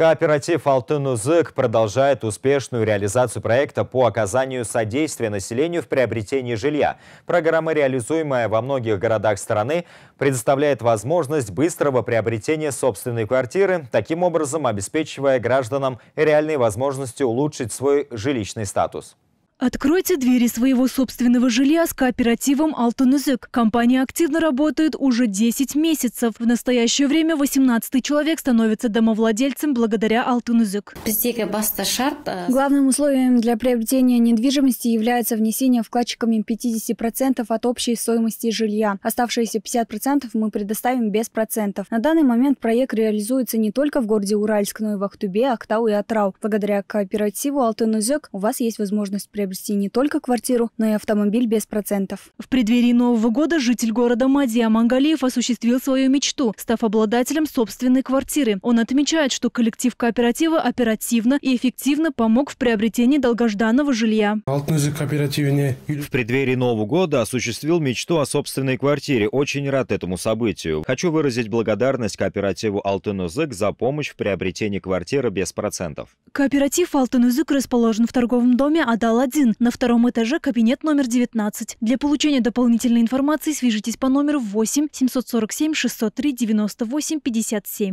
Кооператив «Алтын-Узык» продолжает успешную реализацию проекта по оказанию содействия населению в приобретении жилья. Программа, реализуемая во многих городах страны, предоставляет возможность быстрого приобретения собственной квартиры, таким образом обеспечивая гражданам реальные возможности улучшить свой жилищный статус. Откройте двери своего собственного жилья с кооперативом «Алтанузык». Компания активно работает уже 10 месяцев. В настоящее время 18 человек становится домовладельцем благодаря «Алтанузык». Э, Главным условием для приобретения недвижимости является внесение вкладчиками 50% от общей стоимости жилья. Оставшиеся 50% мы предоставим без процентов. На данный момент проект реализуется не только в городе Уральск, но и в Ахтубе, Актау и Атрау. Благодаря кооперативу «Алтанузык» у вас есть возможность приобрести приобрести не только квартиру, но и автомобиль без процентов. В преддверии Нового года житель города Мадия Мангалиев осуществил свою мечту, став обладателем собственной квартиры. Он отмечает, что коллектив кооператива оперативно и эффективно помог в приобретении долгожданного жилья. В преддверии Нового года осуществил мечту о собственной квартире. Очень рад этому событию. Хочу выразить благодарность кооперативу «Алтынузык» за помощь в приобретении квартиры без процентов. Кооператив «Алтынузык» расположен в торговом доме Адаллади один. На втором этаже кабинет номер 19. Для получения дополнительной информации свяжитесь по номеру 8 747 603 98 57.